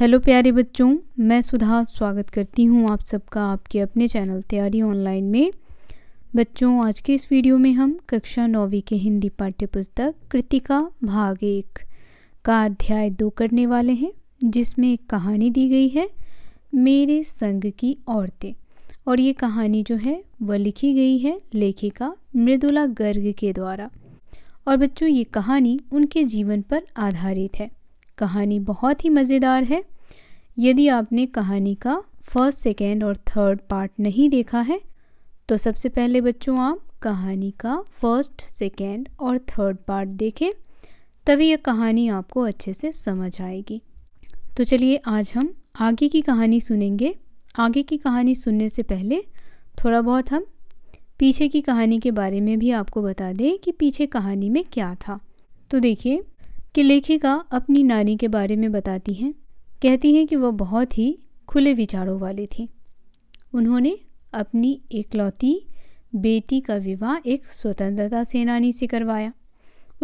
hello प्यारे बच्चों मैं सुधा स्वागत करती हूँ आप सबका आपके अपने चैनल तैयारी ऑनलाइन में बच्चों आज के इस वीडियो में हम कक्षा नौवीं के हिंदी पाठ्य पुस्तक कृतिका भाग एक का अध्याय दो करने वाले हैं जिसमें एक कहानी दी गई है मेरे संग की औरतें और ये कहानी जो है वह लिखी गई है लेखिका मृदुला गर्ग के द्वारा और बच्चों ये कहानी उनके जीवन पर आधारित है कहानी बहुत ही मज़ेदार है यदि आपने कहानी का फर्स्ट सेकेंड और थर्ड पार्ट नहीं देखा है तो सबसे पहले बच्चों आप कहानी का फर्स्ट सेकेंड और थर्ड पार्ट देखें तभी यह कहानी आपको अच्छे से समझ आएगी तो चलिए आज हम आगे की कहानी सुनेंगे आगे की कहानी सुनने से पहले थोड़ा बहुत हम पीछे की कहानी के बारे में भी आपको बता दें कि पीछे कहानी में क्या था तो देखिए कि लेखिका अपनी नानी के बारे में बताती हैं कहती हैं कि वह बहुत ही खुले विचारों वाली थी उन्होंने अपनी एकलौती बेटी का विवाह एक स्वतंत्रता सेनानी से करवाया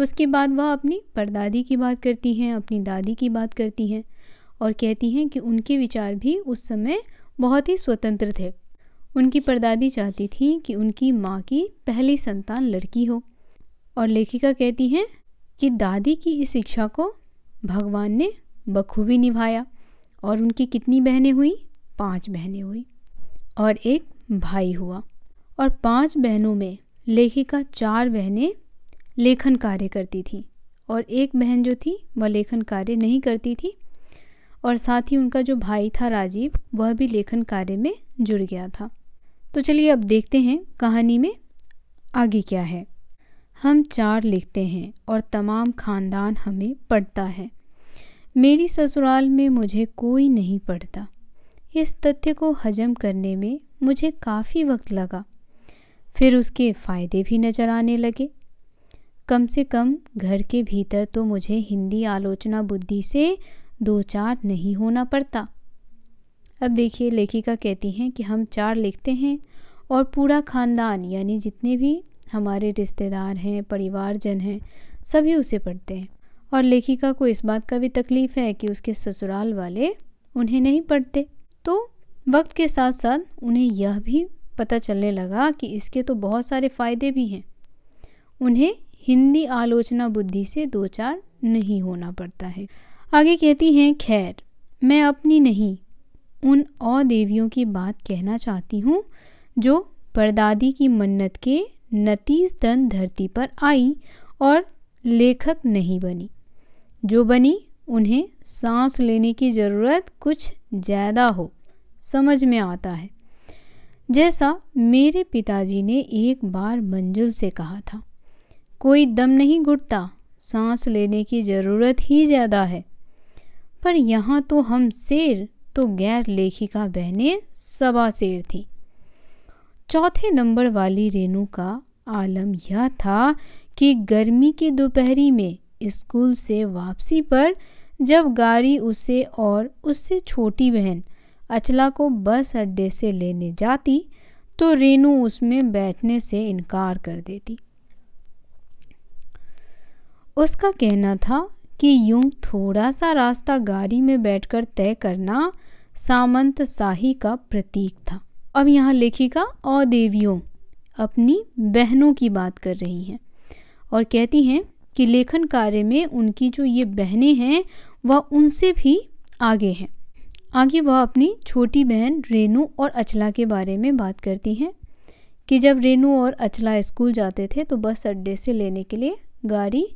उसके बाद वह अपनी परदादी की बात करती हैं अपनी दादी की बात करती हैं और कहती हैं कि उनके विचार भी उस समय बहुत ही स्वतंत्र थे उनकी परदादी चाहती थी कि उनकी माँ की पहली संतान लड़की हो और लेखिका कहती हैं कि दादी की इस इच्छा को भगवान ने बखूबी निभाया और उनकी कितनी बहनें हुई पांच बहनें हुई और एक भाई हुआ और पांच बहनों में लेखिका चार बहनें लेखन कार्य करती थीं और एक बहन जो थी वह लेखन कार्य नहीं करती थी और साथ ही उनका जो भाई था राजीव वह भी लेखन कार्य में जुड़ गया था तो चलिए अब देखते हैं कहानी में आगे क्या है हम चार लिखते हैं और तमाम ख़ानदान हमें पढ़ता है मेरी ससुराल में मुझे कोई नहीं पढ़ता इस तथ्य को हजम करने में मुझे काफ़ी वक्त लगा फिर उसके फ़ायदे भी नज़र आने लगे कम से कम घर के भीतर तो मुझे हिंदी आलोचना बुद्धि से दो चार नहीं होना पड़ता अब देखिए लेखिका कहती हैं कि हम चार लिखते हैं और पूरा खानदान यानी जितने भी हमारे रिश्तेदार हैं परिवारजन हैं सभी उसे पढ़ते हैं और लेखिका को इस बात का भी तकलीफ़ है कि उसके ससुराल वाले उन्हें नहीं पढ़ते तो वक्त के साथ साथ उन्हें यह भी पता चलने लगा कि इसके तो बहुत सारे फ़ायदे भी हैं उन्हें हिंदी आलोचना बुद्धि से दो चार नहीं होना पड़ता है आगे कहती हैं खैर मैं अपनी नहीं उन और देवियों की बात कहना चाहती हूँ जो परदादी की मन्नत के नतीज दन धरती पर आई और लेखक नहीं बनी जो बनी उन्हें सांस लेने की ज़रूरत कुछ ज़्यादा हो समझ में आता है जैसा मेरे पिताजी ने एक बार मंजुल से कहा था कोई दम नहीं घुटता सांस लेने की ज़रूरत ही ज़्यादा है पर यहाँ तो हम शेर तो गैर लेखिका बहनें सबा शेर थी चौथे नंबर वाली रेनू का आलम यह था कि गर्मी की दोपहरी में स्कूल से वापसी पर जब गाड़ी उसे और उससे छोटी बहन अचला को बस अड्डे से लेने जाती तो रेनू उसमें बैठने से इनकार कर देती उसका कहना था कि यूं थोड़ा सा रास्ता गाड़ी में बैठकर तय करना सामंत साही का प्रतीक था अब यहाँ लेखिका और देवियों अपनी बहनों की बात कर रही हैं और कहती हैं कि लेखन कार्य में उनकी जो ये बहनें हैं वह उनसे भी आगे हैं आगे वह अपनी छोटी बहन रेनू और अचला के बारे में बात करती हैं कि जब रेनू और अचला स्कूल जाते थे तो बस अड्डे से लेने के लिए गाड़ी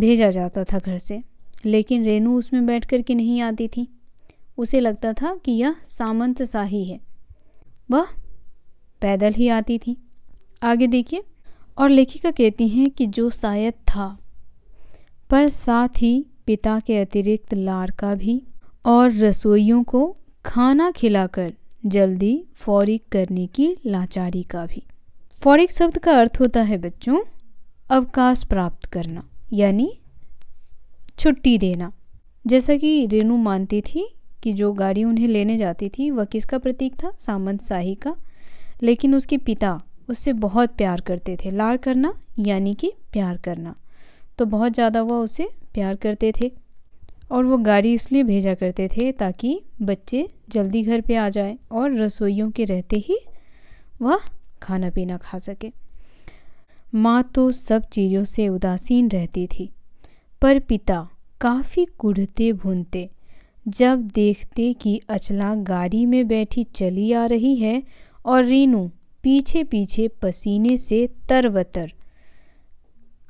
भेजा जाता था घर से लेकिन रेनू उसमें बैठ कर के नहीं आती थी उसे लगता था कि यह सामंत शाही है वह पैदल ही आती थी आगे देखिए और लेखिका कहती हैं कि जो शायद था पर साथ ही पिता के अतिरिक्त लार का भी और रसोइयों को खाना खिलाकर जल्दी फौरिक करने की लाचारी का भी फौरिक शब्द का अर्थ होता है बच्चों अवकाश प्राप्त करना यानी छुट्टी देना जैसा कि रेनू मानती थी कि जो गाड़ी उन्हें लेने जाती थी वह किसका प्रतीक था सामंत शाही का लेकिन उसके पिता उससे बहुत प्यार करते थे लार करना यानी कि प्यार करना तो बहुत ज़्यादा वह उसे प्यार करते थे और वो गाड़ी इसलिए भेजा करते थे ताकि बच्चे जल्दी घर पे आ जाए और रसोइयों के रहते ही वह खाना पीना खा सके माँ तो सब चीज़ों से उदासीन रहती थी पर पिता काफ़ी कुढ़ते भूनते जब देखते कि अचला गाड़ी में बैठी चली आ रही है और रीनू पीछे पीछे पसीने से तरबतर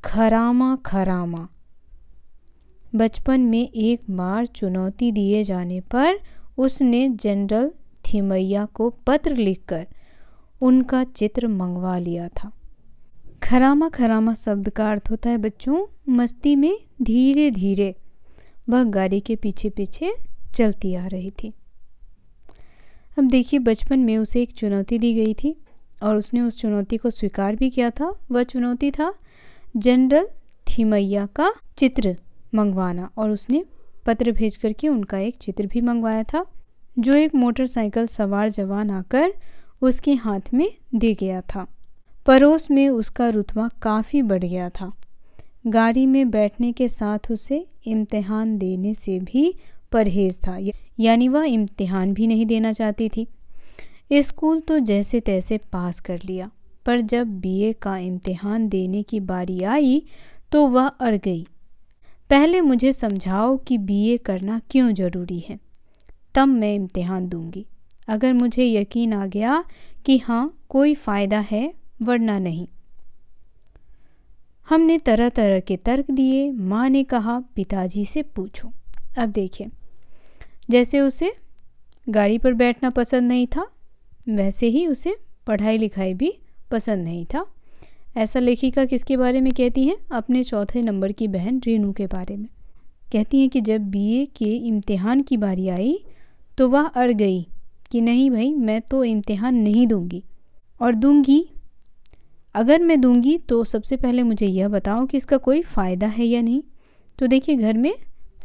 खरामा खरामा बचपन में एक बार चुनौती दिए जाने पर उसने जनरल थिमैया को पत्र लिखकर उनका चित्र मंगवा लिया था खरामा खरामा शब्द का अर्थ होता है बच्चों मस्ती में धीरे धीरे वह गाड़ी के पीछे पीछे चलती आ रही थी अब देखिए बचपन में उसे एक चुनौती दी गई थी और उसने उस चुनौती को स्वीकार भी किया था वह चुनौती था जनरल थीमैया का चित्र मंगवाना और उसने पत्र भेज करके उनका एक चित्र भी मंगवाया था जो एक मोटरसाइकिल सवार जवान आकर उसके हाथ में दे गया था परोस में उसका रुतबा काफ़ी बढ़ गया था गाड़ी में बैठने के साथ उसे इम्तिहान देने से भी परहेज था यानी वह इम्तिहान भी नहीं देना चाहती थी स्कूल तो जैसे तैसे पास कर लिया पर जब बीए का इम्तिहान देने की बारी आई तो वह अड़ गई पहले मुझे समझाओ कि बीए करना क्यों ज़रूरी है तब मैं इम्तिहान दूंगी अगर मुझे यकीन आ गया कि हाँ कोई फ़ायदा है वरना नहीं हमने तरह तरह के तर्क दिए माँ ने कहा पिताजी से पूछो अब देखिए जैसे उसे गाड़ी पर बैठना पसंद नहीं था वैसे ही उसे पढ़ाई लिखाई भी पसंद नहीं था ऐसा लेखिका किसके बारे में कहती हैं अपने चौथे नंबर की बहन रेनू के बारे में कहती हैं कि जब बीए के इम्तिहान की बारी आई तो वह अड़ गई कि नहीं भाई मैं तो इम्तिहान नहीं दूंगी और दूंगी अगर मैं दूंगी तो सबसे पहले मुझे यह बताओ कि इसका कोई फ़ायदा है या नहीं तो देखिए घर में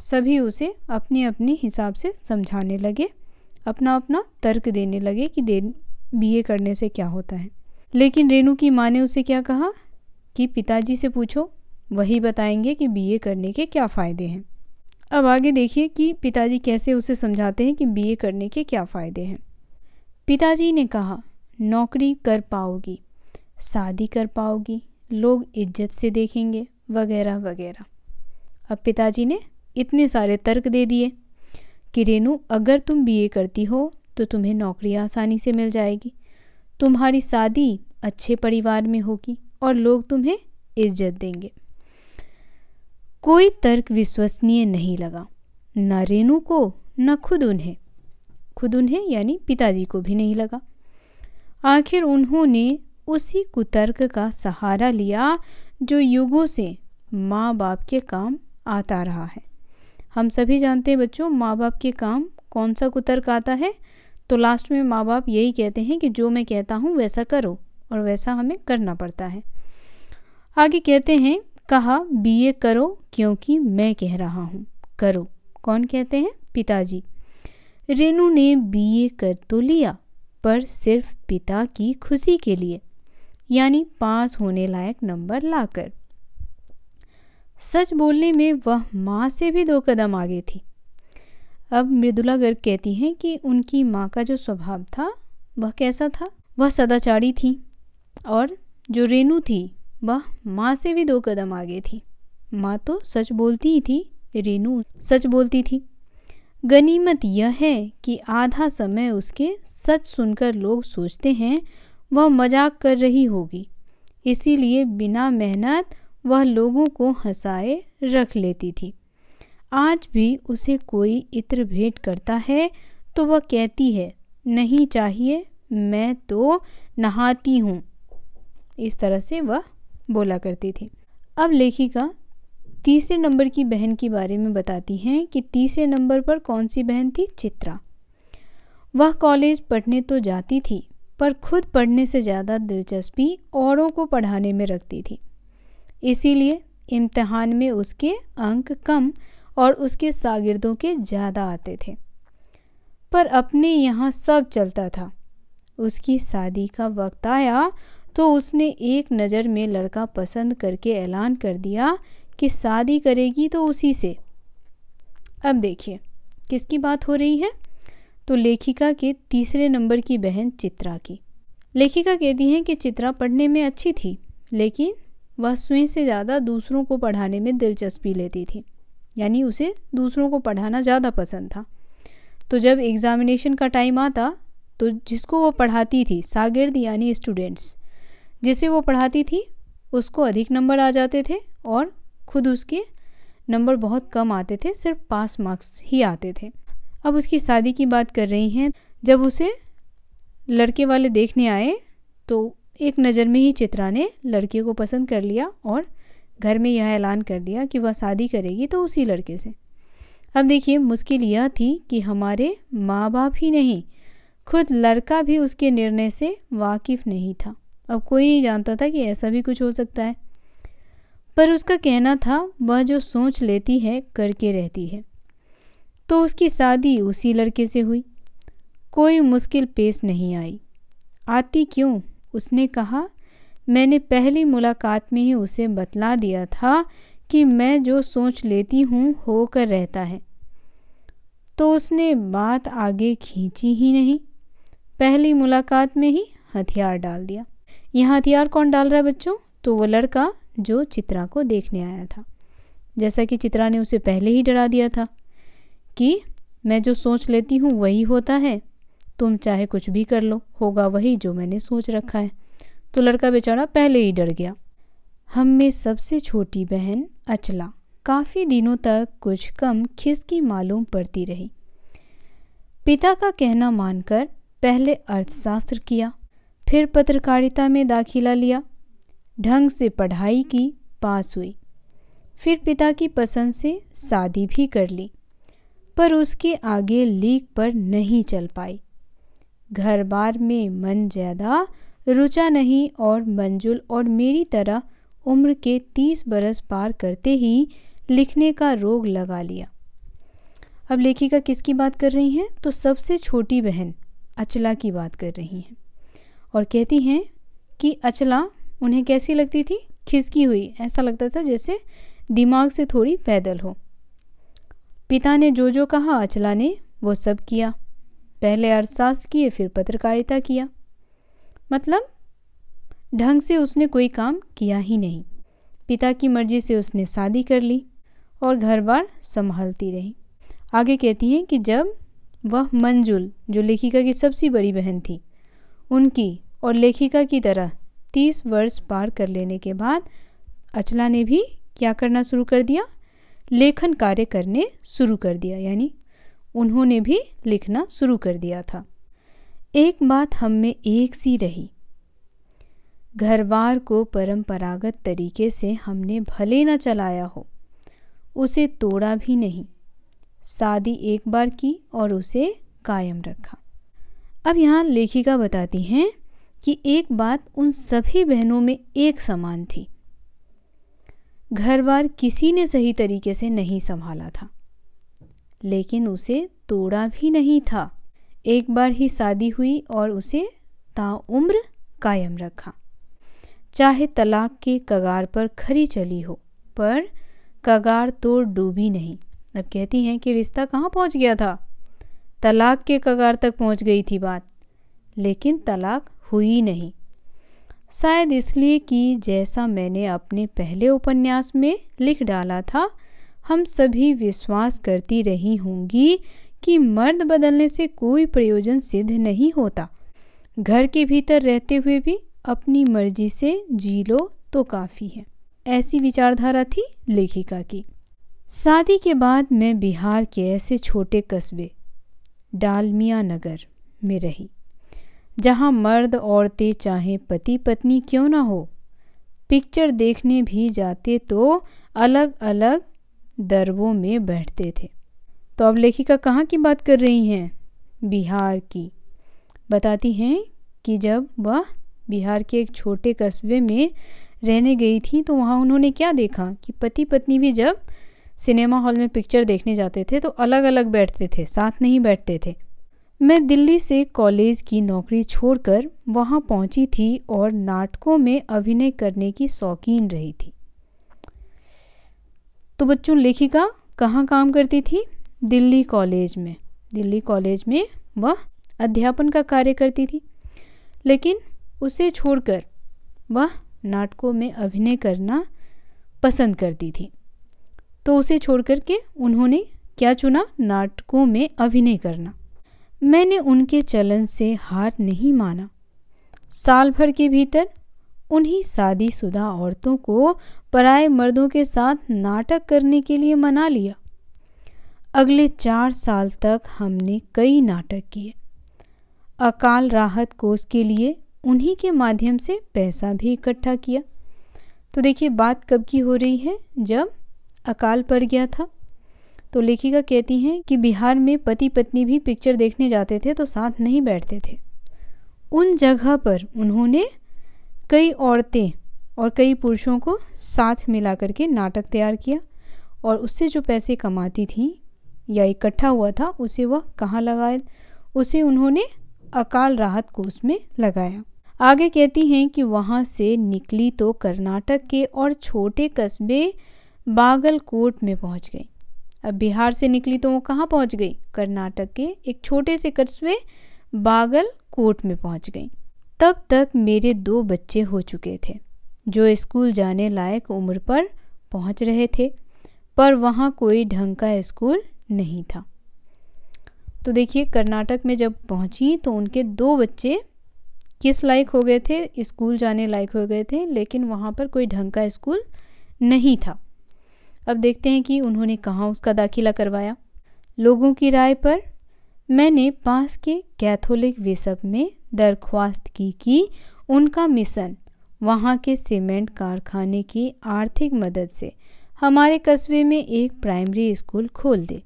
सभी उसे अपने अपने हिसाब से समझाने लगे अपना अपना तर्क देने लगे कि दे बी करने से क्या होता है लेकिन रेनू की माँ ने उसे क्या कहा कि पिताजी से पूछो वही बताएंगे कि बीए करने के क्या फ़ायदे हैं अब आगे देखिए कि पिताजी कैसे उसे समझाते हैं कि बीए करने के क्या फ़ायदे हैं पिताजी ने कहा नौकरी कर पाओगी शादी कर पाओगी लोग इज्जत से देखेंगे वगैरह वगैरह अब पिताजी ने इतने सारे तर्क दे दिए कि रेनू अगर तुम बीए करती हो तो तुम्हें नौकरी आसानी से मिल जाएगी तुम्हारी शादी अच्छे परिवार में होगी और लोग तुम्हें इज्जत देंगे कोई तर्क विश्वसनीय नहीं लगा न रेनू को न खुद उन्हें खुद उन्हें यानी पिताजी को भी नहीं लगा आखिर उन्होंने उसी कुतर्क का सहारा लिया जो युगों से माँ बाप के काम आता रहा है हम सभी जानते हैं बच्चों माँ बाप के काम कौन सा कुतर आता है तो लास्ट में माँ बाप यही कहते हैं कि जो मैं कहता हूँ वैसा करो और वैसा हमें करना पड़ता है आगे कहते हैं कहा बीए करो क्योंकि मैं कह रहा हूँ करो कौन कहते हैं पिताजी रेनू ने बीए कर तो लिया पर सिर्फ पिता की खुशी के लिए यानी पास होने लायक नंबर लाकर सच बोलने में वह माँ से भी दो कदम आगे थी अब मृदुला गर्ग कहती हैं कि उनकी माँ का जो स्वभाव था वह कैसा था वह सदाचारी थी और जो रेनू थी वह माँ से भी दो कदम आगे थी माँ तो सच बोलती ही थी रेनू सच बोलती थी गनीमत यह है कि आधा समय उसके सच सुनकर लोग सोचते हैं वह मजाक कर रही होगी इसीलिए बिना मेहनत वह लोगों को हंसाए रख लेती थी आज भी उसे कोई इत्र भेंट करता है तो वह कहती है नहीं चाहिए मैं तो नहाती हूँ इस तरह से वह बोला करती थी अब लेखिका तीसरे नंबर की बहन के बारे में बताती हैं कि तीसरे नंबर पर कौन सी बहन थी चित्रा वह कॉलेज पढ़ने तो जाती थी पर खुद पढ़ने से ज़्यादा दिलचस्पी औरों को पढ़ाने में रखती थी इसीलिए इम्तहान में उसके अंक कम और उसके शागिर्दों के ज़्यादा आते थे पर अपने यहाँ सब चलता था उसकी शादी का वक्त आया तो उसने एक नज़र में लड़का पसंद करके ऐलान कर दिया कि शादी करेगी तो उसी से अब देखिए किसकी बात हो रही है तो लेखिका के तीसरे नंबर की बहन चित्रा की लेखिका कहती हैं कि चित्रा पढ़ने में अच्छी थी लेकिन वह स्वयं से ज़्यादा दूसरों को पढ़ाने में दिलचस्पी लेती थी यानी उसे दूसरों को पढ़ाना ज़्यादा पसंद था तो जब एग्ज़ामिनेशन का टाइम आता तो जिसको वो पढ़ाती थी सागिर्द यानी स्टूडेंट्स जिसे वो पढ़ाती थी उसको अधिक नंबर आ जाते थे और खुद उसके नंबर बहुत कम आते थे सिर्फ पास मार्क्स ही आते थे अब उसकी शादी की बात कर रही हैं जब उसे लड़के वाले देखने आए तो एक नज़र में ही चित्रा ने लड़के को पसंद कर लिया और घर में यह ऐलान कर दिया कि वह शादी करेगी तो उसी लड़के से अब देखिए मुश्किल यह थी कि हमारे माँ बाप ही नहीं खुद लड़का भी उसके निर्णय से वाकिफ़ नहीं था अब कोई नहीं जानता था कि ऐसा भी कुछ हो सकता है पर उसका कहना था वह जो सोच लेती है करके रहती है तो उसकी शादी उसी लड़के से हुई कोई मुश्किल पेश नहीं आई आती क्यों उसने कहा मैंने पहली मुलाकात में ही उसे बतला दिया था कि मैं जो सोच लेती हूँ होकर रहता है तो उसने बात आगे खींची ही नहीं पहली मुलाकात में ही हथियार डाल दिया यहाँ हथियार कौन डाल रहा है बच्चों तो वो लड़का जो चित्रा को देखने आया था जैसा कि चित्रा ने उसे पहले ही डरा दिया था कि मैं जो सोच लेती हूँ वही होता है तुम चाहे कुछ भी कर लो होगा वही जो मैंने सोच रखा है तो लड़का बेचारा पहले ही डर गया हम में सबसे छोटी बहन अचला काफ़ी दिनों तक कुछ कम खिसकी मालूम पड़ती रही पिता का कहना मानकर पहले अर्थशास्त्र किया फिर पत्रकारिता में दाखिला लिया ढंग से पढ़ाई की पास हुई फिर पिता की पसंद से शादी भी कर ली पर उसके आगे लीक पर नहीं चल पाई घर बार में मन ज़्यादा रुचा नहीं और मंजुल और मेरी तरह उम्र के तीस बरस पार करते ही लिखने का रोग लगा लिया अब लेखिका किसकी बात कर रही हैं तो सबसे छोटी बहन अचला की बात कर रही हैं और कहती हैं कि अचला उन्हें कैसी लगती थी खिसकी हुई ऐसा लगता था जैसे दिमाग से थोड़ी पैदल हो पिता ने जो जो कहा अचला ने वो सब किया पहले अर्थशास्त्र किए फिर पत्रकारिता किया मतलब ढंग से उसने कोई काम किया ही नहीं पिता की मर्जी से उसने शादी कर ली और घर बार संभालती रही आगे कहती हैं कि जब वह मंजुल जो लेखिका की सबसे बड़ी बहन थी उनकी और लेखिका की तरह तीस वर्ष पार कर लेने के बाद अचला ने भी क्या करना शुरू कर दिया लेखन कार्य करने शुरू कर दिया यानी उन्होंने भी लिखना शुरू कर दिया था एक बात हम में एक सी रही घरवार को परंपरागत तरीके से हमने भले न चलाया हो उसे तोड़ा भी नहीं शादी एक बार की और उसे कायम रखा अब यहाँ लेखिका बताती हैं कि एक बात उन सभी बहनों में एक समान थी घर बार किसी ने सही तरीके से नहीं संभाला था लेकिन उसे तोड़ा भी नहीं था एक बार ही शादी हुई और उसे ताउम्र कायम रखा चाहे तलाक के कगार पर खरी चली हो पर कगार तो डूबी नहीं अब कहती हैं कि रिश्ता कहाँ पहुँच गया था तलाक के कगार तक पहुँच गई थी बात लेकिन तलाक हुई नहीं शायद इसलिए कि जैसा मैंने अपने पहले उपन्यास में लिख डाला था हम सभी विश्वास करती रही होंगी कि मर्द बदलने से कोई प्रयोजन सिद्ध नहीं होता घर के भीतर रहते हुए भी अपनी मर्जी से जी लो तो काफ़ी है ऐसी विचारधारा थी लेखिका की शादी के बाद मैं बिहार के ऐसे छोटे कस्बे डालमिया नगर में रही जहाँ मर्द औरतें चाहे पति पत्नी क्यों ना हो पिक्चर देखने भी जाते तो अलग अलग दरबों में बैठते थे तो अब लेखिका कहाँ की बात कर रही हैं बिहार की बताती हैं कि जब वह बिहार के एक छोटे कस्बे में रहने गई थी तो वहाँ उन्होंने क्या देखा कि पति पत्नी भी जब सिनेमा हॉल में पिक्चर देखने जाते थे तो अलग अलग बैठते थे साथ नहीं बैठते थे मैं दिल्ली से कॉलेज की नौकरी छोड़कर वहाँ पहुँची थी और नाटकों में अभिनय करने की शौकीन रही थी तो बच्चों लेखिका कहाँ काम करती थी दिल्ली कॉलेज में दिल्ली कॉलेज में वह अध्यापन का कार्य करती थी लेकिन उसे छोड़कर वह नाटकों में अभिनय करना पसंद करती थी तो उसे छोड़कर के उन्होंने क्या चुना नाटकों में अभिनय करना मैंने उनके चलन से हार नहीं माना साल भर के भीतर उन्हीं शादीशुदा औरतों को पराए मर्दों के साथ नाटक करने के लिए मना लिया अगले चार साल तक हमने कई नाटक किए अकाल राहत कोष के लिए उन्हीं के माध्यम से पैसा भी इकट्ठा किया तो देखिए बात कब की हो रही है जब अकाल पड़ गया था तो लेखिका कहती हैं कि बिहार में पति पत्नी भी पिक्चर देखने जाते थे तो साथ नहीं बैठते थे उन जगह पर उन्होंने कई औरतें और कई पुरुषों को साथ मिला करके नाटक तैयार किया और उससे जो पैसे कमाती थी या इकट्ठा हुआ था उसे वह कहाँ लगाए उसे उन्होंने अकाल राहत कोष में लगाया आगे कहती हैं कि वहाँ से निकली तो कर्नाटक के और छोटे कस्बे बागलकोट में पहुँच गई अब बिहार से निकली तो वो कहाँ पहुँच गई कर्नाटक के एक छोटे से कस्बे बागलकोट में पहुँच गई तब तक मेरे दो बच्चे हो चुके थे जो स्कूल जाने लायक उम्र पर पहुंच रहे थे पर वहाँ कोई ढंग का स्कूल नहीं था तो देखिए कर्नाटक में जब पहुँची तो उनके दो बच्चे किस लायक हो गए थे स्कूल जाने लायक हो गए थे लेकिन वहाँ पर कोई ढंग का स्कूल नहीं था अब देखते हैं कि उन्होंने कहाँ उसका दाखिला करवाया लोगों की राय पर मैंने पास के कैथोलिक विशप में दरख्वास्त की कि उनका मिशन वहाँ के सीमेंट कारखाने की आर्थिक मदद से हमारे कस्बे में एक प्राइमरी स्कूल खोल दे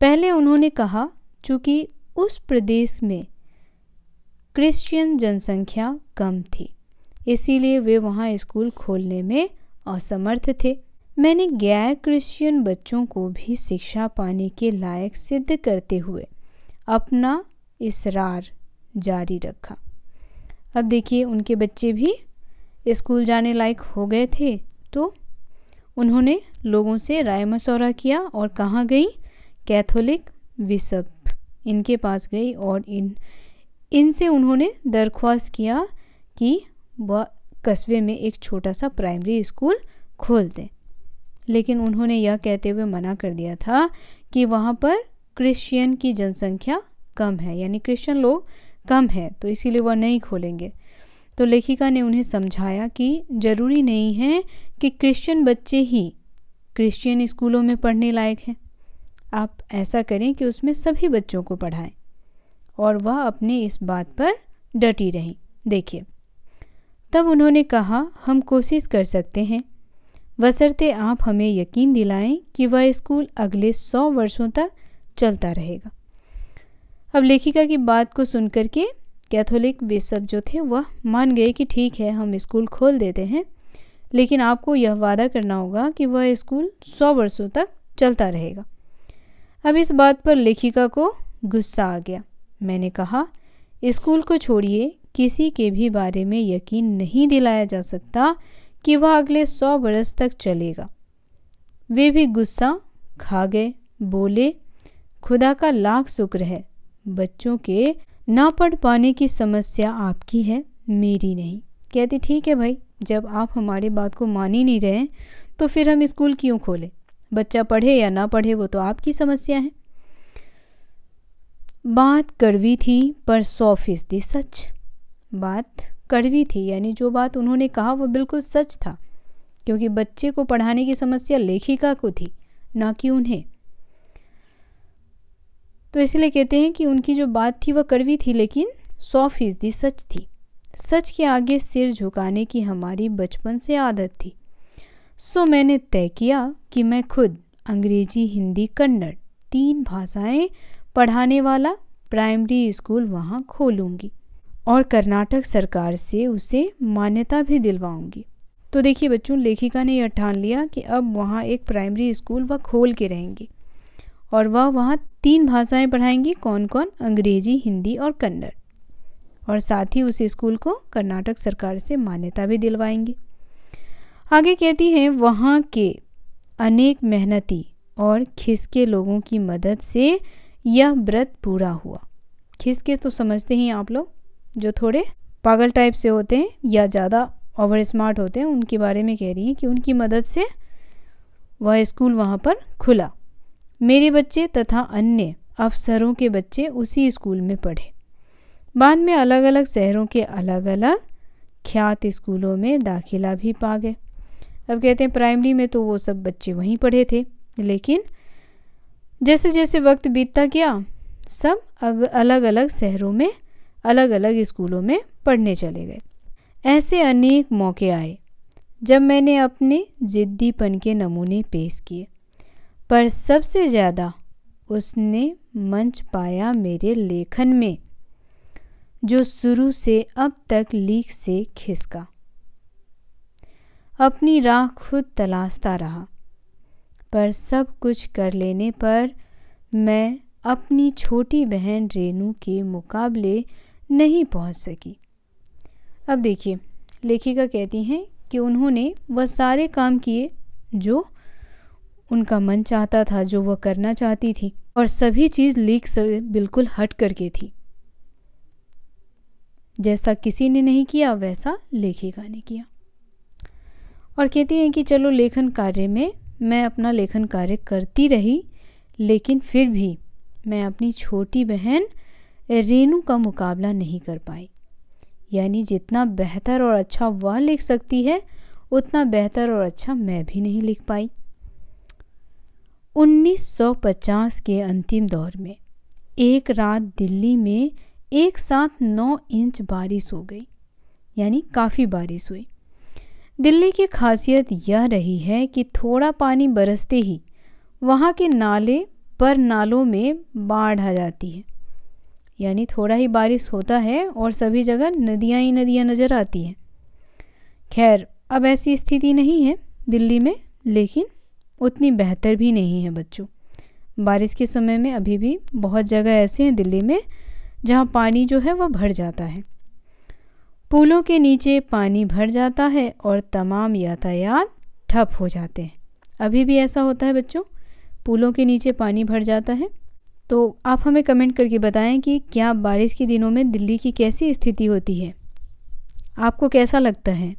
पहले उन्होंने कहा चूँकि उस प्रदेश में क्रिश्चियन जनसंख्या कम थी इसीलिए वे वहाँ स्कूल खोलने में असमर्थ थे मैंने गैर क्रिश्चियन बच्चों को भी शिक्षा पाने के लायक सिद्ध करते हुए अपना इसरार जारी रखा अब देखिए उनके बच्चे भी स्कूल जाने लायक हो गए थे तो उन्होंने लोगों से राय मशवरा किया और कहाँ गई कैथोलिक विशप इनके पास गई और इन इनसे उन्होंने दरख्वास्त किया कि वह कस्बे में एक छोटा सा प्राइमरी स्कूल खोल दें लेकिन उन्होंने यह कहते हुए मना कर दिया था कि वहाँ पर क्रिश्चियन की जनसंख्या कम है यानी क्रिश्चियन लोग कम है तो इसीलिए वह नहीं खोलेंगे तो लेखिका ने उन्हें समझाया कि जरूरी नहीं है कि क्रिश्चियन बच्चे ही क्रिश्चियन स्कूलों में पढ़ने लायक हैं आप ऐसा करें कि उसमें सभी बच्चों को पढ़ाएं और वह अपने इस बात पर डटी रहीं देखिए तब उन्होंने कहा हम कोशिश कर सकते हैं वसरते आप हमें यकीन दिलाएं कि वह स्कूल अगले सौ वर्षों तक चलता रहेगा अब लेखिका की बात को सुनकर के कैथोलिक बिशप जो थे वह मान गए कि ठीक है हम स्कूल खोल देते हैं लेकिन आपको यह वादा करना होगा कि वह स्कूल सौ वर्षों तक चलता रहेगा अब इस बात पर लेखिका को गुस्सा आ गया मैंने कहा स्कूल को छोड़िए किसी के भी बारे में यकीन नहीं दिलाया जा सकता कि वह अगले सौ बरस तक चलेगा वे भी गुस्सा खा गए बोले खुदा का लाख शुक्र है बच्चों के ना पढ़ पाने की समस्या आपकी है मेरी नहीं कहते ठीक है भाई जब आप हमारी बात को मान ही नहीं रहे तो फिर हम स्कूल क्यों खोलें बच्चा पढ़े या ना पढ़े वो तो आपकी समस्या है बात कड़वी थी पर सौ फीसदी सच बात कड़वी थी यानी जो बात उन्होंने कहा वो बिल्कुल सच था क्योंकि बच्चे को पढ़ाने की समस्या लेखिका को थी ना कि उन्हें तो इसलिए कहते हैं कि उनकी जो बात थी वह कड़वी थी लेकिन सौ फीसदी सच थी सच के आगे सिर झुकाने की हमारी बचपन से आदत थी सो मैंने तय किया कि मैं खुद अंग्रेजी हिंदी कन्नड़ तीन भाषाएं पढ़ाने वाला प्राइमरी स्कूल वहाँ खोलूँगी और कर्नाटक सरकार से उसे मान्यता भी दिलवाऊंगी तो देखिए बच्चों लेखिका ने यह ठान लिया कि अब वहाँ एक प्राइमरी स्कूल वह खोल के रहेंगी और वह वहाँ तीन भाषाएं पढ़ाएंगी कौन कौन अंग्रेजी हिंदी और कन्नड़ और साथ ही उस स्कूल को कर्नाटक सरकार से मान्यता भी दिलवाएंगी आगे कहती हैं वहाँ के अनेक मेहनती और खिसके लोगों की मदद से यह व्रत पूरा हुआ खिसके तो समझते ही आप लोग जो थोड़े पागल टाइप से होते हैं या ज़्यादा ओवर स्मार्ट होते हैं उनके बारे में कह रही हैं कि उनकी मदद से वह स्कूल वहाँ पर खुला मेरे बच्चे तथा अन्य अफसरों के बच्चे उसी स्कूल में पढ़े बाद में अलग अलग शहरों के अलग अलग ख्यात स्कूलों में दाखिला भी पा गए अब कहते हैं प्राइमरी में तो वो सब बच्चे वहीं पढ़े थे लेकिन जैसे जैसे वक्त बीतता गया सब अलग अलग शहरों में अलग अलग स्कूलों में पढ़ने चले गए ऐसे अनेक मौके आए जब मैंने अपने जिद्दीपन के नमूने पेश किए पर सबसे ज़्यादा उसने मंच पाया मेरे लेखन में जो शुरू से अब तक लीक से खिसका अपनी राह खुद तलाशता रहा पर सब कुछ कर लेने पर मैं अपनी छोटी बहन रेनू के मुकाबले नहीं पहुंच सकी अब देखिए लेखिका कहती हैं कि उन्होंने वह सारे काम किए जो उनका मन चाहता था जो वह करना चाहती थी और सभी चीज़ लीक से बिल्कुल हट करके थी जैसा किसी ने नहीं किया वैसा लेखिका ने किया और कहती हैं कि चलो लेखन कार्य में मैं अपना लेखन कार्य करती रही लेकिन फिर भी मैं अपनी छोटी बहन रेनू का मुकाबला नहीं कर पाई यानी जितना बेहतर और अच्छा वह लिख सकती है उतना बेहतर और अच्छा मैं भी नहीं लिख पाई 1950 के अंतिम दौर में एक रात दिल्ली में एक साथ 9 इंच बारिश हो गई यानी काफ़ी बारिश हुई दिल्ली की खासियत यह रही है कि थोड़ा पानी बरसते ही वहाँ के नाले पर नालों में बाढ़ आ जाती है यानी थोड़ा ही बारिश होता है और सभी जगह नदियाँ ही नदियाँ नज़र आती हैं खैर अब ऐसी स्थिति नहीं है दिल्ली में लेकिन उतनी बेहतर भी नहीं है बच्चों बारिश के समय में अभी भी बहुत जगह ऐसे हैं दिल्ली में जहाँ पानी जो है वह भर जाता है पुलों के नीचे पानी भर जाता है और तमाम यातायात ठप हो जाते हैं अभी भी ऐसा होता है बच्चों पुलों के नीचे पानी भर जाता है तो आप हमें कमेंट करके बताएं कि क्या बारिश के दिनों में दिल्ली की कैसी स्थिति होती है आपको कैसा लगता है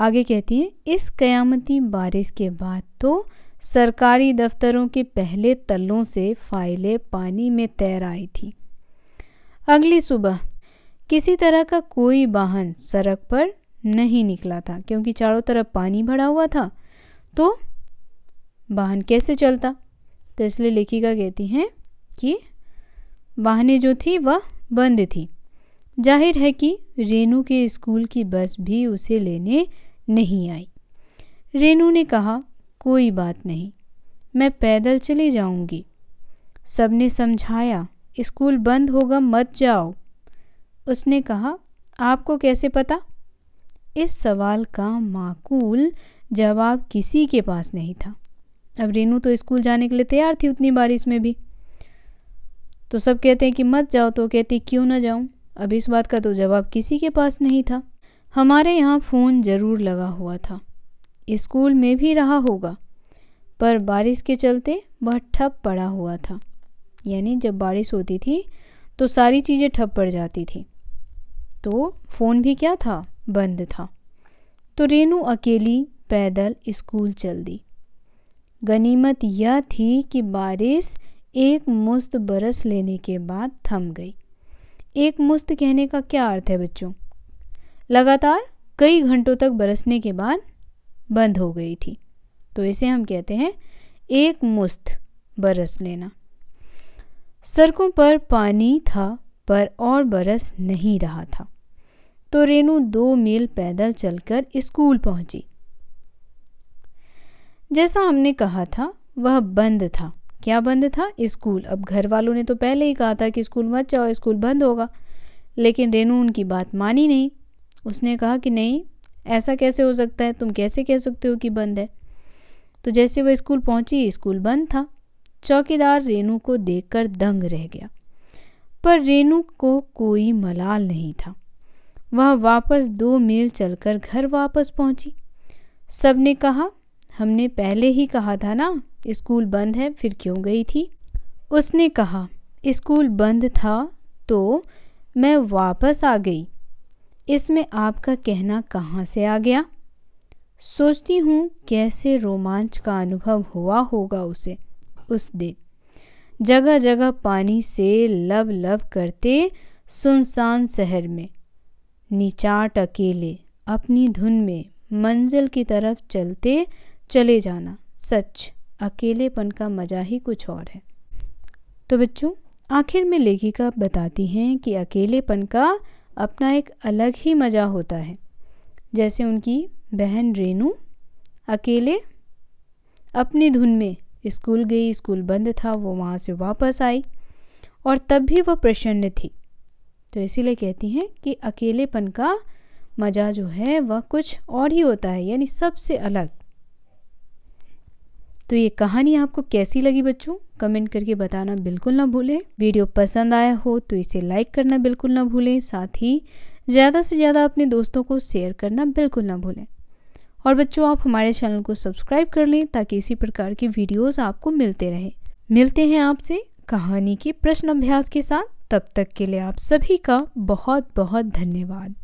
आगे कहती हैं इस क़यामती बारिश के बाद तो सरकारी दफ्तरों के पहले तलों से फाइलें पानी में तैर आई थी अगली सुबह किसी तरह का कोई वाहन सड़क पर नहीं निकला था क्योंकि चारों तरफ पानी भरा हुआ था तो वाहन कैसे चलता तो इसलिए लेखिका कहती हैं कि वाहनें जो थी वह बंद थी जाहिर है कि रेनू के स्कूल की बस भी उसे लेने नहीं आई रेनू ने कहा कोई बात नहीं मैं पैदल चली जाऊंगी सबने समझाया स्कूल बंद होगा मत जाओ उसने कहा आपको कैसे पता इस सवाल का माकूल जवाब किसी के पास नहीं था अब रेनू तो स्कूल जाने के लिए तैयार थी उतनी बारिश में भी तो सब कहते हैं कि मत जाओ तो कहती क्यों ना जाऊं अब इस बात का तो जवाब किसी के पास नहीं था हमारे यहाँ फ़ोन ज़रूर लगा हुआ था स्कूल में भी रहा होगा पर बारिश के चलते वह ठप पड़ा हुआ था यानी जब बारिश होती थी तो सारी चीज़ें ठप पड़ जाती थी तो फ़ोन भी क्या था बंद था तो रेनू अकेली पैदल स्कूल चल दी गनीमत यह थी कि बारिश एक मुस्त बरस लेने के बाद थम गई एक मुस्त कहने का क्या अर्थ है बच्चों लगातार कई घंटों तक बरसने के बाद बंद हो गई थी तो इसे हम कहते हैं एक मुस्त बरस लेना सड़कों पर पानी था पर और बरस नहीं रहा था तो रेनू दो मील पैदल चलकर स्कूल पहुंची जैसा हमने कहा था वह बंद था क्या बंद था स्कूल अब घर वालों ने तो पहले ही कहा था कि स्कूल मत जाओ स्कूल बंद होगा लेकिन रेनू उनकी बात मानी नहीं उसने कहा कि नहीं ऐसा कैसे हो सकता है तुम कैसे कह सकते हो कि बंद है तो जैसे वह स्कूल पहुंची स्कूल बंद था चौकीदार रेनू को देखकर दंग रह गया पर रेनू को कोई मलाल नहीं था वह वापस दो मील चलकर घर वापस पहुंची सबने कहा हमने पहले ही कहा था ना स्कूल बंद है फिर क्यों गई थी उसने कहा स्कूल बंद था तो मैं वापस आ गई इसमें आपका कहना कहाँ से आ गया सोचती हूँ कैसे रोमांच का अनुभव हुआ होगा उसे उस दिन जगह जगह पानी से लब लब करते सुनसान शहर में निचाट अकेले अपनी धुन में मंजिल की तरफ चलते चले जाना सच अकेलेपन का मज़ा ही कुछ और है तो बच्चों आखिर में लेखिका बताती हैं कि अकेलेपन का अपना एक अलग ही मज़ा होता है जैसे उनकी बहन रेनू अकेले अपनी धुन में स्कूल गई स्कूल बंद था वो वहाँ से वापस आई और तब भी वो प्रसन्न थी तो इसीलिए कहती हैं कि अकेलेपन का मज़ा जो है वह कुछ और ही होता है यानी सबसे अलग तो ये कहानी आपको कैसी लगी बच्चों कमेंट करके बताना बिल्कुल ना भूलें वीडियो पसंद आया हो तो इसे लाइक करना बिल्कुल ना भूलें साथ ही ज़्यादा से ज़्यादा अपने दोस्तों को शेयर करना बिल्कुल ना भूलें और बच्चों आप हमारे चैनल को सब्सक्राइब कर लें ताकि इसी प्रकार की वीडियोस आपको मिलते रहें मिलते हैं आपसे कहानी के प्रश्न अभ्यास के साथ तब तक के लिए आप सभी का बहुत बहुत धन्यवाद